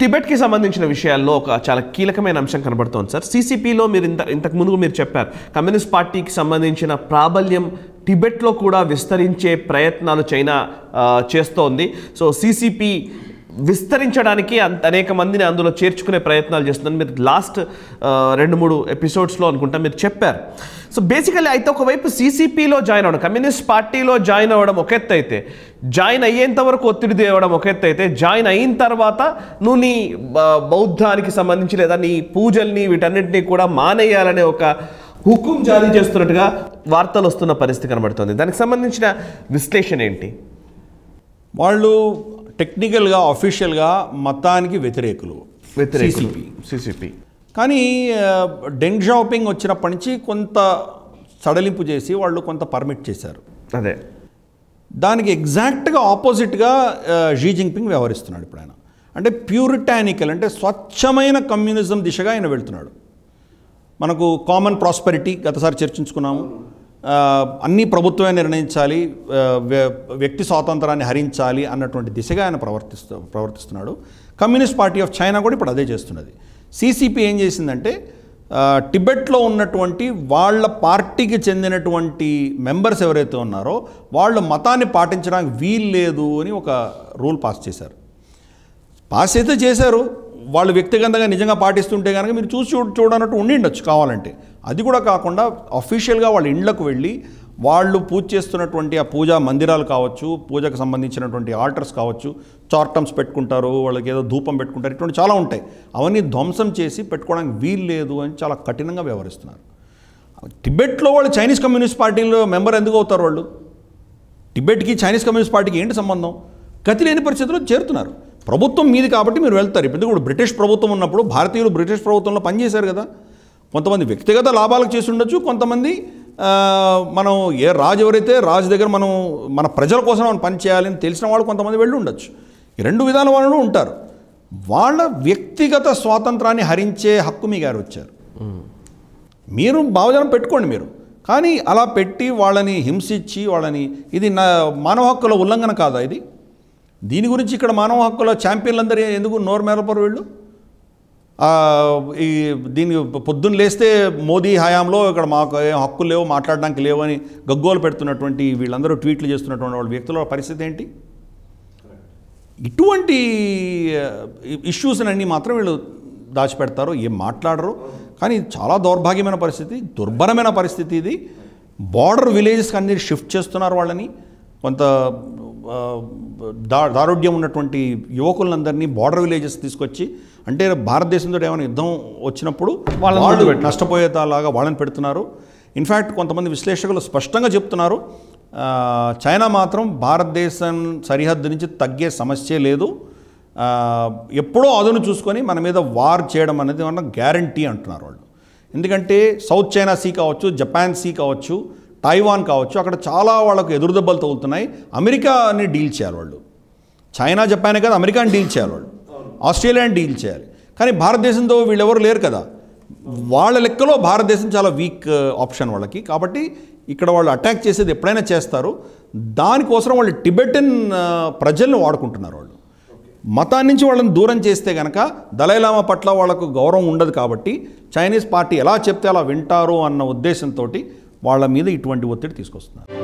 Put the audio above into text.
టిబెట్కి సంబంధించిన విషయాల్లో ఒక చాలా కీలకమైన అంశం కనబడుతోంది సార్ సీసీపీలో మీరు ఇంత ఇంతకు ముందు మీరు చెప్పారు కమ్యూనిస్ట్ పార్టీకి సంబంధించిన ప్రాబల్యం టిబెట్లో కూడా విస్తరించే ప్రయత్నాలు చైనా చేస్తోంది సో సీసీపీ విస్తరించడానికి అంత అనేక మందిని అందులో చేర్చుకునే ప్రయత్నాలు చేస్తున్నాను మీరు లాస్ట్ రెండు మూడు ఎపిసోడ్స్లో అనుకుంటా మీరు చెప్పారు సో బేసికలీ అయితే ఒకవైపు సీసీపీలో జాయిన్ అవ్వడం కమ్యూనిస్ట్ పార్టీలో జాయిన్ అవ్వడం ఒక ఎత్తు అయితే జాయిన్ అయ్యేంత వరకు ఒత్తిడి తేవడం ఒక ఎత్తు అయితే జాయిన్ అయిన తర్వాత నువ్వు నీ బౌద్ధానికి సంబంధించి లేదా నీ పూజల్ని వీటన్నింటినీ కూడా మానేయాలనే ఒక హుకుం జారీ చేస్తున్నట్టుగా వార్తలు వస్తున్న పరిస్థితి కనబడుతుంది దానికి సంబంధించిన విశ్లేషణ ఏంటి వాళ్ళు టెక్నికల్గా అఫీషియల్గా మతానికి వ్యతిరేకులు వ్యతిరేకులు సిసిపి కానీ డెంగ్ షాపింగ్ వచ్చినప్పటి నుంచి కొంత సడలింపు చేసి వాళ్ళు కొంత పర్మిట్ చేశారు అదే దానికి ఎగ్జాక్ట్గా ఆపోజిట్గా షీ జింగ్పింగ్ వ్యవహరిస్తున్నాడు ఇప్పుడు ఆయన అంటే ప్యూరిటానికల్ అంటే స్వచ్ఛమైన కమ్యూనిజం దిశగా ఆయన వెళ్తున్నాడు మనకు కామన్ ప్రాస్పెరిటీ గతసారి చర్చించుకున్నాము అన్నీ ప్రభుత్వమే నిర్ణయించాలి వ్యక్తి స్వాతంత్రాన్ని హరించాలి అన్నటువంటి దిశగా ఆయన ప్రవర్తిస్తూ ప్రవర్తిస్తున్నాడు కమ్యూనిస్ట్ పార్టీ ఆఫ్ చైనా కూడా ఇప్పుడు అదే చేస్తున్నది సీసీపీ ఏం చేసిందంటే టిబెట్లో ఉన్నటువంటి వాళ్ళ పార్టీకి చెందినటువంటి మెంబర్స్ ఎవరైతే ఉన్నారో వాళ్ళు మతాన్ని పాటించడానికి వీల్లేదు లేదు అని ఒక రూల్ పాస్ చేశారు పాస్ అయితే చేశారు వాళ్ళు వ్యక్తిగతంగా నిజంగా పాటిస్తుంటే కనుక మీరు చూసి చూడ చూడనట్టు ఉండిండొచ్చు కావాలంటే అది కూడా కాకుండా అఫీషియల్గా వాళ్ళ ఇండ్లకు వెళ్ళి వాళ్ళు పూజ చేస్తున్నటువంటి ఆ పూజా మందిరాలు కావచ్చు పూజకు సంబంధించినటువంటి ఆల్టర్స్ కావచ్చు చార్టమ్స్ పెట్టుకుంటారు వాళ్ళకి ఏదో ధూపం పెట్టుకుంటారు ఇటువంటి చాలా ఉంటాయి అవన్నీ ధ్వంసం చేసి పెట్టుకోవడానికి వీలు లేదు అని చాలా కఠినంగా వ్యవహరిస్తున్నారు టిబెట్లో వాళ్ళు చైనీస్ కమ్యూనిస్ట్ పార్టీలో మెంబర్ ఎందుకు అవుతారు వాళ్ళు టిబెట్కి చైనీస్ కమ్యూనిస్ట్ పార్టీకి ఏంటి సంబంధం గతి లేని పరిస్థితుల్లో చేరుతున్నారు ప్రభుత్వం మీది కాబట్టి మీరు వెళ్తారు ఇప్పుడు కూడా బ్రిటిష్ ప్రభుత్వం ఉన్నప్పుడు భారతీయులు బ్రిటిష్ ప్రభుత్వంలో పనిచేశారు కదా కొంతమంది వ్యక్తిగత లాభాలకు చేసి ఉండొచ్చు కొంతమంది మనం ఏ రాజు ఎవరైతే రాజు దగ్గర మనం మన ప్రజల కోసం మనం పనిచేయాలని తెలిసిన వాళ్ళు కొంతమంది వెళ్ళి ఉండొచ్చు ఈ రెండు విధాల వాళ్ళు ఉంటారు వాళ్ళ వ్యక్తిగత స్వాతంత్రాన్ని హరించే హక్కు మీ గారు వచ్చారు మీరు భావజనం పెట్టుకోండి మీరు కానీ అలా పెట్టి వాళ్ళని హింసించి వాళ్ళని ఇది నా మానవ హక్కుల ఉల్లంఘన కాదా ఇది దీని గురించి ఇక్కడ మానవ హక్కుల ఛాంపియన్లందరూ ఎందుకు నోరు మేరపరు వీళ్ళు ఈ దీని పొద్దున్న లేస్తే మోదీ హయాంలో ఇక్కడ మాకు ఏం హక్కులు లేవు మాట్లాడడానికి లేవు అని గగ్గోలు పెడుతున్నటువంటి వీళ్ళందరూ ట్వీట్లు చేస్తున్నటువంటి వాళ్ళ వ్యక్తుల పరిస్థితి ఏంటి ఇటువంటి ఇష్యూస్ని అన్నీ మాత్రం వీళ్ళు దాచిపెడతారు ఏం మాట్లాడరు కానీ చాలా దౌర్భాగ్యమైన పరిస్థితి దుర్భరమైన పరిస్థితి ఇది బార్డర్ విలేజెస్కి అన్ని షిఫ్ట్ చేస్తున్నారు వాళ్ళని కొంత దా దారుఢ్యం ఉన్నటువంటి యువకులందరినీ బార్డర్ విలేజెస్ తీసుకొచ్చి అంటే భారతదేశంతో ఏమైనా యుద్ధం వచ్చినప్పుడు వాళ్ళు నష్టపోయేలాగా వాళ్ళని పెడుతున్నారు ఇన్ఫ్యాక్ట్ కొంతమంది విశ్లేషకులు స్పష్టంగా చెప్తున్నారు చైనా మాత్రం భారతదేశం సరిహద్దు నుంచి తగ్గే సమస్య లేదు ఎప్పుడో అదును చూసుకొని మన మీద వార్ చేయడం అనేది మన గ్యారంటీ అంటున్నారు వాళ్ళు ఎందుకంటే సౌత్ చైనా సీ కావచ్చు జపాన్ సీ కావచ్చు తైవాన్ కావచ్చు అక్కడ చాలా వాళ్ళకు ఎదురుదెబ్బలు తగులుతున్నాయి అమెరికాని డీల్ చేయాలి వాళ్ళు చైనా జపానే కదా అమెరికాని డీల్ చేయాలి వాళ్ళు ఆస్ట్రేలియాని డీల్ చేయాలి కానీ భారతదేశంతో వీళ్ళెవరు లేరు కదా వాళ్ళ లెక్కలో భారతదేశం చాలా వీక్ uh, ఆప్షన్ వాళ్ళకి కాబట్టి ఇక్కడ వాళ్ళు అటాక్ చేసేది ఎప్పుడైనా చేస్తారు దానికోసం వాళ్ళు టిబెటన్ uh, ప్రజల్ని వాడుకుంటున్నారు వాళ్ళు మతాన్ని నుంచి వాళ్ళని దూరం చేస్తే కనుక దళైలామా పట్ల వాళ్ళకు గౌరవం ఉండదు కాబట్టి చైనీస్ పార్టీ ఎలా చెప్తే అలా వింటారు అన్న ఉద్దేశంతో వాళ్ళ మీద ఇటువంటి ఒత్తిడి తీసుకొస్తున్నారు